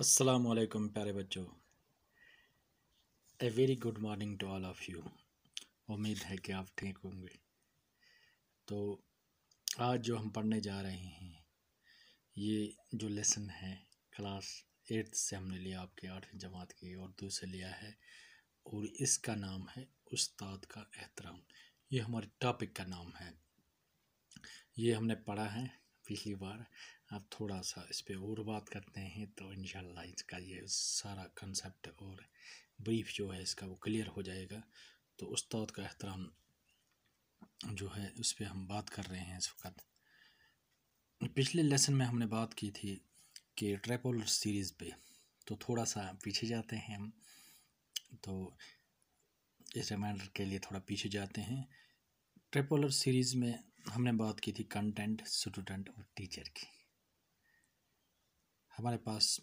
अस्सलाम वालेकुम प्यारे बच्चों a very good morning to all of you उम्मीद है कि आप ठीक होंगे तो आज जो हम पढ़ने जा रहे हैं ये जो लेसन है क्लास एट्थ से हमने लिया आपके आठवीं जमात की उर्दू से लिया है और इसका नाम है उस्ताद का एहतराम ये हमारे टॉपिक का नाम है ये हमने पढ़ा है पिछली बार अब थोड़ा सा इस पर और बात करते हैं तो इन इसका ये सारा कंसेप्ट और ब्रीफ जो है इसका वो क्लियर हो जाएगा तो उस्ताद का एहतराम जो है उस पर हम बात कर रहे हैं इस वक्त पिछले लेसन में हमने बात की थी कि ट्रेपोलर सीरीज़ पे तो थोड़ा सा पीछे जाते हैं हम तो इस रिमाइंडर के लिए थोड़ा पीछे जाते हैं ट्रेपोलर सीरीज़ में हमने बात की थी कंटेंट स्टूडेंट और टीचर की हमारे पास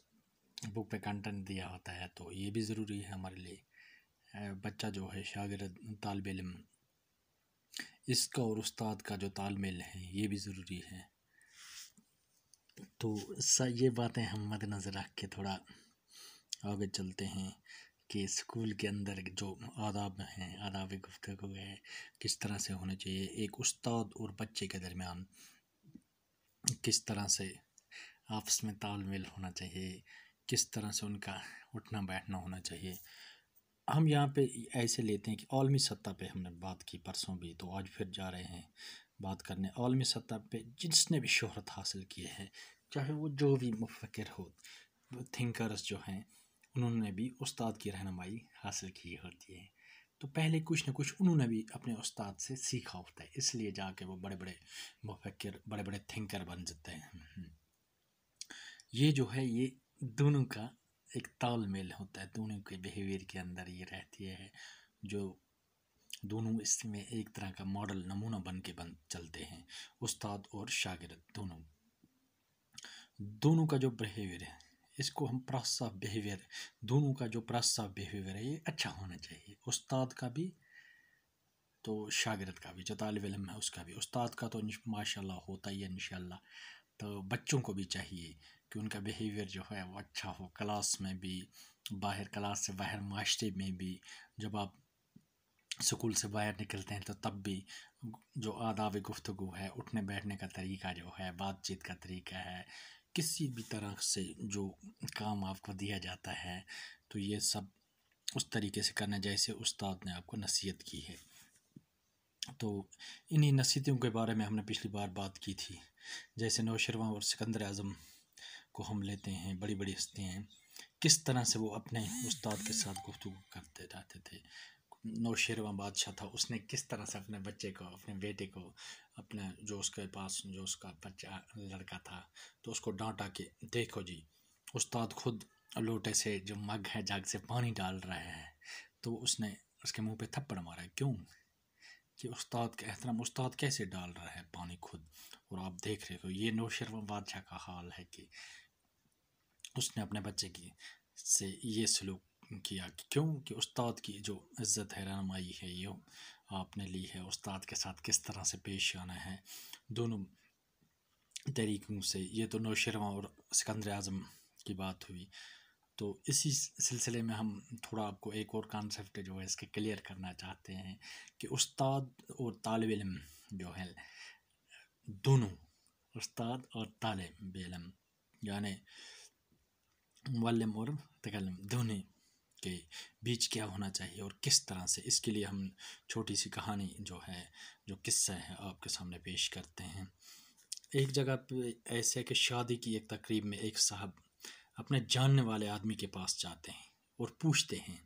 बुक में कंटेंट दिया होता है तो ये भी ज़रूरी है हमारे लिए बच्चा जो है शागिर तालब इलम इसका और उस्ताद का जो तालमेल है ये भी ज़रूरी है तो ये बातें हम मद्नज़र रख के थोड़ा आगे चलते हैं कि स्कूल के अंदर जो आदाब हैं आदाब गुफ्तु है किस तरह से होने चाहिए एक उस्ताद और बच्चे के दरमियान किस तरह से आपस में तालमेल होना चाहिए किस तरह से उनका उठना बैठना होना चाहिए हम यहाँ पे ऐसे लेते हैं कि आलमी सतह पे हमने बात की परसों भी तो आज फिर जा रहे हैं बात करने आलमी सतह पे जिसने भी शोहरत हासिल की है चाहे वो जो भी मुफकर हो थिंकर्स जो हैं उन्होंने भी उस्ताद की रहनमाई हासिल की होती है तो पहले कुछ ना कुछ उन्होंने भी अपने उस्ताद से सीखा होता है इसलिए जाके वो बड़े बड़े मुफक्र बड़े बड़े थिंकर बन जाते हैं हम्म। ये जो है ये दोनों का एक तालमेल होता है दोनों के बिहेवियर के अंदर ये रहती है जो दोनों इसमें एक तरह का मॉडल नमूना बन के बन चलते हैं उस्ताद और शागिर्द दोनों दोनों का जो बिहेवियर है इसको हम प्रोसेस ऑफ बिहेवियर दोनों का जो प्रोसेस ऑफ बिहेवियर है ये अच्छा होना चाहिए उस्ताद का भी तो शागिरद का भी जो तालब इलम है उसका भी उस्ताद का तो माशाल्लाह होता ही है इन तो बच्चों को भी चाहिए कि उनका बिहेवियर जो है वो अच्छा हो क्लास में भी बाहर क्लास से बाहर माशरे में भी जब आप स्कूल से बाहर निकलते हैं तो तब भी जो आदाब गुफ्तु है उठने बैठने का तरीका जो है बातचीत का तरीका है किसी भी तरह से जो काम आपको दिया जाता है तो ये सब उस तरीके से करना जैसे उस्ताद ने आपको नसीहत की है तो इन्हीं नसीहतों के बारे में हमने पिछली बार बात की थी जैसे नौशरवा और सिकंदर आज़म को हम लेते हैं बड़ी बड़ी हस्तियाँ हैं किस तरह से वो अपने उस्ताद के साथ गुफ्तु करते रहते थे नौशेरवा बादशाह था उसने किस तरह से अपने बच्चे को अपने बेटे को अपने जो उसके पास जो उसका बच्चा लड़का था तो उसको डांटा के देखो जी उस्ताद खुद लोटे से जो मग है जाग से पानी डाल रहे हैं तो उसने उसके मुंह पे थप्पड़ मारा क्यों कि उस्ताद का एहतराम उस्ताद कैसे डाल रहा है पानी खुद और आप देख रहे हो ये नौशरवा बादशाह का हाल है कि उसने अपने बच्चे की से ये सलूक किया क्यों कि उस्ताद की जो इज़्ज़त है रहनमाई है ये आपने ली है उस्ताद के साथ किस तरह से पेश आना है दोनों तरीक़ों से ये तो नौशरवा और सिकंदर आज़म की बात हुई तो इसी सिलसिले में हम थोड़ा आपको एक और कॉन्सेप्ट जो है इसके क्लियर करना चाहते हैं कि उस्ताद और तालब इलम जो है दोनों उस्ताद और तालब इलम यानी मुलम और तकलम दोनों के बीच क्या होना चाहिए और किस तरह से इसके लिए हम छोटी सी कहानी जो है जो किस्सा है आपके सामने पेश करते हैं एक जगह ऐसे कि शादी की एक तकरीब में एक साहब अपने जानने वाले आदमी के पास जाते हैं और पूछते हैं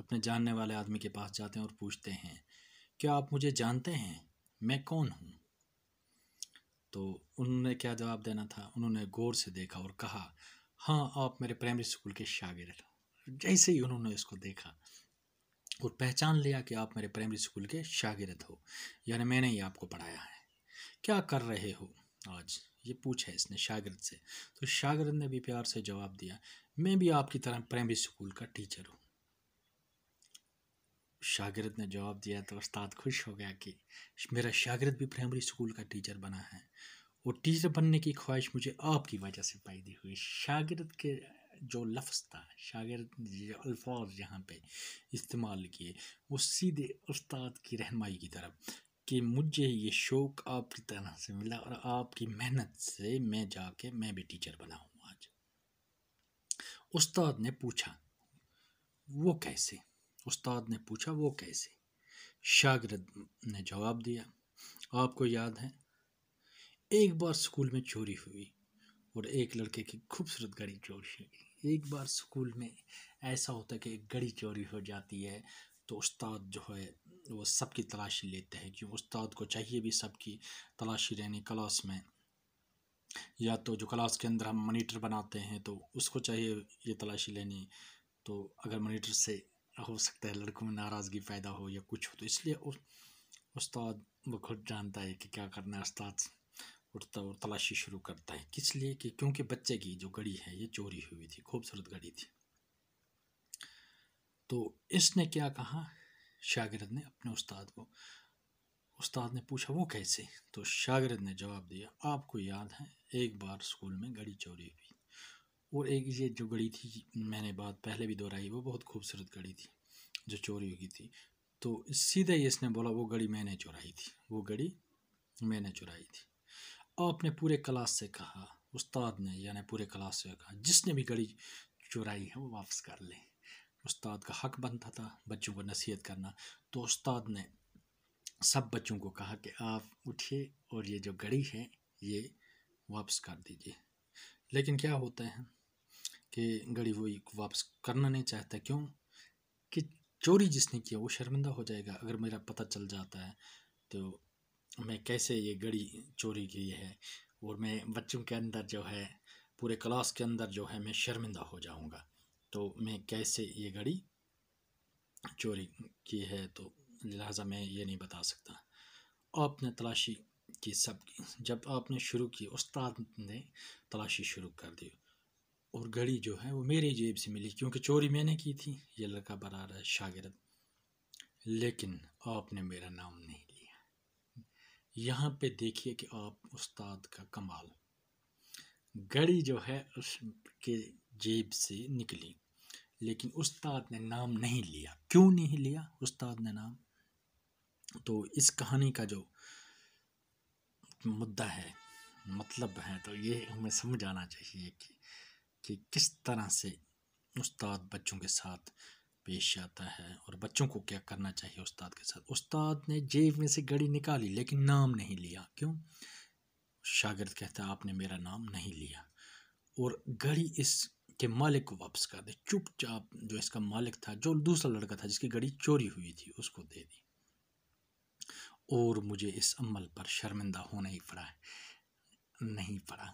अपने जानने वाले आदमी के पास जाते हैं और पूछते हैं क्या आप मुझे जानते हैं मैं कौन हूँ तो उन्होंने क्या जवाब देना था उन्होंने गौर से देखा और कहा हाँ आप मेरे प्राइमरी स्कूल के शागिर्द जैसे ही उन्होंने इसको देखा और पहचान लिया कि आप मेरे प्राइमरी स्कूल के शागिर्द हो यानी मैंने ही आपको पढ़ाया है क्या कर रहे हो आज ये पूछा इसने शागिर्द से तो शागिर्द ने भी प्यार से जवाब दिया मैं भी आपकी तरह प्राइमरी स्कूल का टीचर हूँ शागिर्द ने जवाब दिया तो उस्ताद खुश हो गया कि मेरा शागिर्द भी प्राइमरी स्कूल का टीचर बना है और टीचर बनने की ख्वाहिश मुझे आपकी वजह से पैदी हुई शागिर्द के जो लफ्ज़ था शागिर अल्फाज यहाँ पे इस्तेमाल किए वो सीधे उस्ताद की रहनमाई की तरफ कि मुझे ये शौक़ आपकी तरह से मिला और आपकी मेहनत से मैं जाके मैं भी टीचर बना हूँ आज उस्ताद ने पूछा वो कैसे उस्ताद ने पूछा वो कैसे शागिर्द ने जवाब दिया आपको याद है एक बार स्कूल में चोरी हुई और एक लड़के की खूबसूरत गाड़ी चोरी हुई एक बार स्कूल में ऐसा होता है कि एक घड़ी चोरी हो जाती है तो उस्ताद जो है वो सब की तलाशी लेते हैं क्योंकि उस्ताद को चाहिए भी सबकी तलाशी रहनी क्लास में या तो जो क्लास के अंदर हम मॉनिटर बनाते हैं तो उसको चाहिए ये तलाशी लेनी तो अगर मॉनिटर से हो सकता है लड़कों में नाराज़गी पैदा हो या कुछ हो तो इसलिए उस उस्ताद वो खुद जानता है कि क्या करना है उस्ताद उठता और तलाशी शुरू करता है किस लिए कि क्योंकि बच्चे की जो घड़ी है ये चोरी हुई थी खूबसूरत घड़ी थी तो इसने क्या कहा शागिरद ने अपने उस्ताद को उस्ताद ने पूछा वो कैसे तो शागिरद ने जवाब दिया आपको याद है एक बार स्कूल में घड़ी चोरी हुई और एक ये जो घड़ी थी मैंने बात पहले भी दोहराई वो बहुत खूबसूरत घड़ी थी जो चोरी हुई थी तो सीधे ही इसने बोला वो घड़ी मैंने चुराई थी वो घड़ी मैंने चुराई थी आपने पूरे क्लास से कहा उस्ताद ने यानी पूरे क्लास से कहा जिसने भी घड़ी चुराई है वो वापस कर लें उस्ताद का हक बनता था बच्चों को नसीहत करना तो उस्ताद ने सब बच्चों को कहा कि आप उठिए और ये जो घड़ी है ये वापस कर दीजिए लेकिन क्या होता है कि घड़ी वो वापस करना नहीं चाहता क्यों कि चोरी जिसने किया वो शर्मिंदा हो जाएगा अगर मेरा पता चल जाता है तो मैं कैसे ये घड़ी चोरी की है और मैं बच्चों के अंदर जो है पूरे क्लास के अंदर जो है मैं शर्मिंदा हो जाऊंगा तो मैं कैसे ये घड़ी चोरी की है तो लिहाजा मैं ये नहीं बता सकता आपने तलाशी की सब जब आपने शुरू की उस्ताद ने तलाशी शुरू कर दी और घड़ी जो है वो मेरी जेब से मिली क्योंकि चोरी मैंने की थी ये लड़का बना रहा है शागिरद लेकिन आपने मेरा नाम नहीं यहाँ पे देखिए कि आप उस्ताद का कमाल घड़ी जो है उसके जेब से निकली लेकिन उस्ताद ने नाम नहीं लिया क्यों नहीं लिया उस्ताद ने नाम तो इस कहानी का जो मुद्दा है मतलब है तो ये हमें समझ आना चाहिए कि कि किस तरह से उस्ताद बच्चों के साथ पेश आता है और बच्चों को क्या करना चाहिए उस्ताद के साथ उस्ताद ने जेब में से घड़ी निकाली लेकिन नाम नहीं लिया क्यों शागिर्द कहता आपने मेरा नाम नहीं लिया और घड़ी इस के मालिक को वापस कर दे चुपचाप जो इसका मालिक था जो दूसरा लड़का था जिसकी घड़ी चोरी हुई थी उसको दे दी और मुझे इस अमल पर शर्मिंदा होना ही पड़ा नहीं पड़ा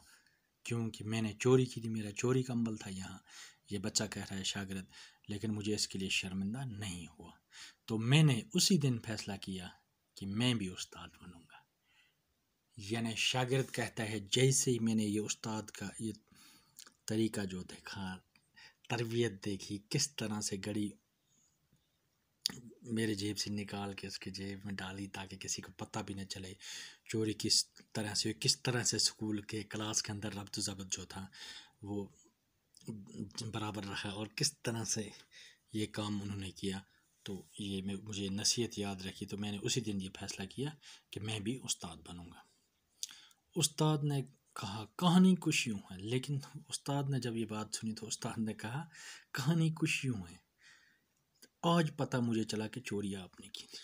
क्योंकि मैंने चोरी की थी मेरा चोरी का अमल था यहाँ ये बच्चा कह रहा है शागिरद लेकिन मुझे इसके लिए शर्मिंदा नहीं हुआ तो मैंने उसी दिन फैसला किया कि मैं भी उस्ताद बनूंगा यानी शागिर्द कहता है जैसे ही मैंने ये उस्ताद का ये तरीका जो देखा तरबियत देखी किस तरह से गड़ी मेरे जेब से निकाल के उसके जेब में डाली ताकि किसी को पता भी न चले चोरी किस तरह से किस तरह से स्कूल के क्लास के अंदर रब्त जबत जो था वो बराबर रखा और किस तरह से ये काम उन्होंने किया तो ये मैं मुझे नसीहत याद रखी तो मैंने उसी दिन ये फैसला किया कि मैं भी उस्ताद बनूँगा उस्ताद ने कहा कहानी कुछ यूँ है लेकिन उस्ताद ने जब ये बात सुनी तो उस्ताद ने कहा कहानी कुछ यूँ है आज पता मुझे चला कि चोरी आपने की थी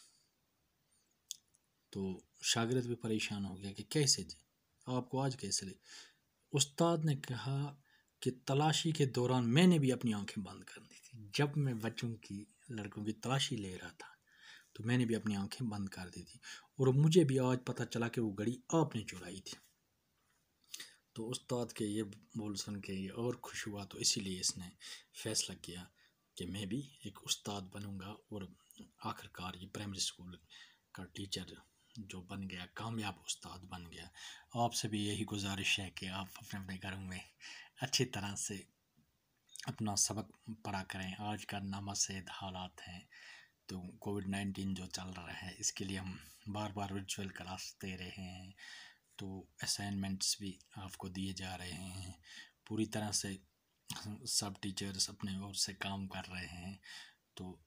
तो शागिरद भी परेशान हो गया कि कैसे जी आपको आज कैसे ले उस्ताद ने कहा कि तलाशी के दौरान मैंने भी अपनी आंखें बंद कर दी थी जब मैं बच्चों की लड़कों की तलाशी ले रहा था तो मैंने भी अपनी आंखें बंद कर दी थी और मुझे भी आज पता चला कि वो घड़ी आपने चुराई थी तो उस्ताद के ये बोल सुन के ये और खुश हुआ तो इसीलिए इसने फैसला किया कि मैं भी एक उस्ताद बनूंगा और आखिरकार ये प्राइमरी स्कूल का टीचर जो बन गया कामयाब उस्ताद बन गया आपसे भी यही गुजारिश है कि आप अपने अपने घरों में अच्छी तरह से अपना सबक पढ़ा करें आज का नामसेद हालात हैं तो कोविड नाइन्टीन जो चल रहा है इसके लिए हम बार बार वर्चुअल क्लास दे रहे हैं तो असाइनमेंट्स भी आपको दिए जा रहे हैं पूरी तरह से सब टीचर्स अपने ओर से काम कर रहे हैं तो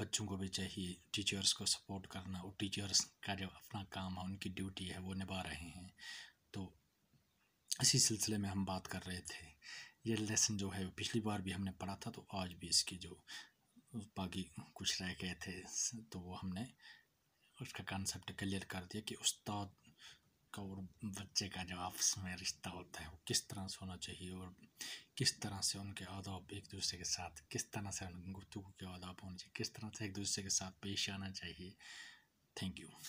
बच्चों को भी चाहिए टीचर्स को सपोर्ट करना और टीचर्स का जो अपना काम है उनकी ड्यूटी है वो निभा रहे हैं तो इसी सिलसिले में हम बात कर रहे थे ये लेसन जो है पिछली बार भी हमने पढ़ा था तो आज भी इसके जो बाकी कुछ रह गए थे तो वो हमने उसका कंसेप्ट क्लियर कर दिया कि उस्ताद का और बच्चे का जो आपस में रिश्ता होता है वो किस तरह से होना चाहिए और किस तरह से उनके आदाब एक दूसरे के साथ किस तरह से उनकी गुफ्तु के आदाब होने चाहिए किस तरह से एक दूसरे के साथ पेश आना चाहिए थैंक यू